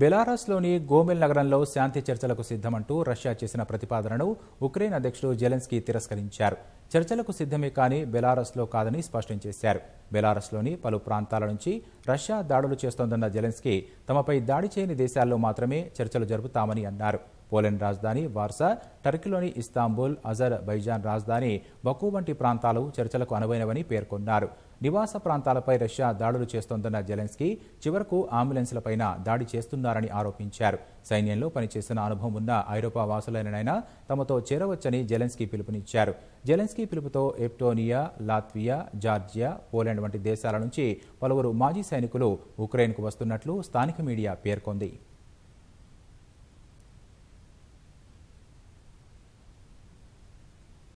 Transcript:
బెలారస్లోని Gomel నగరంలో శాంతి చర్చలకు సిద్ధమంటూ Russia చేసిన ప్రతిపాదనను ఉక్రెయిన్ అధ్యక్షుడు జెలెన్స్కీ తిరస్కరించారు చర్చలకు సిద్ధమే కానీ బెలారస్లో కాదని స్పష్టం చేశారు బెలారస్లోని పలు ప్రాంతాల నుంచి రష్యా దాడులు చేస్తోందన్న జెలెన్స్కీ తమపై దాడి చేయని దేశాల్లో మాత్రమే చర్చలు జరుపుతామని అన్నారు పోలెండ్ రాజధాని వార్సా టర్కీలోని ఇస్తాంబుల్ అజర్ బైజాన్ రాజధాని బకు వంటి ప్రాంతాలు చర్చలకు అనువైనవని పేర్కొన్నారు నివాస ప్రాంతాలపై రష్యా దాడులు చేస్తోందన్న జెలెన్స్కీ చివరకు అంబులెన్స్లపైన దాడి చేస్తున్నారని ఆరోపించారు సైన్యంలో పనిచేసిన అనుభవం ఉన్న ఐరోపా వాసులైననైనా తమతో చేరవచ్చని జెలెన్స్కీ పిలుపునిచ్చారు జెలెన్స్కీ పిలుపుతో ఎప్టోనియా లాత్వియా జార్జియా పోలాండ్ వంటి దేశాల నుంచి పలువురు మాజీ సైనికులు ఉక్రెయిన్కు వస్తున్నట్లు స్థానిక మీడియా పేర్కొంది